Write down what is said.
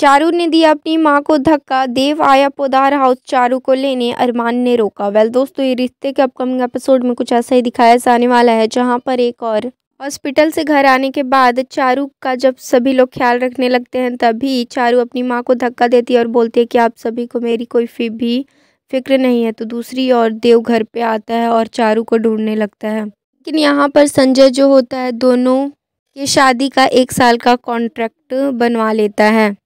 चारू ने दिया अपनी माँ को धक्का देव आया पोदार हाउस चारू को लेने अरमान ने रोका वेल दोस्तों ये रिश्ते के अपकमिंग एपिसोड में कुछ ऐसा ही दिखाया जाने वाला है जहाँ पर एक और हॉस्पिटल से घर आने के बाद चारू का जब सभी लोग ख्याल रखने लगते हैं तभी चारू अपनी माँ को धक्का देती है और बोलती है कि आप सभी को मेरी कोई फी भी फिक्र नहीं है तो दूसरी ओर देव घर पे आता है और चारू को ढूंढने लगता है लेकिन यहाँ पर संजय जो होता है दोनों के शादी का एक साल का कॉन्ट्रैक्ट बनवा लेता है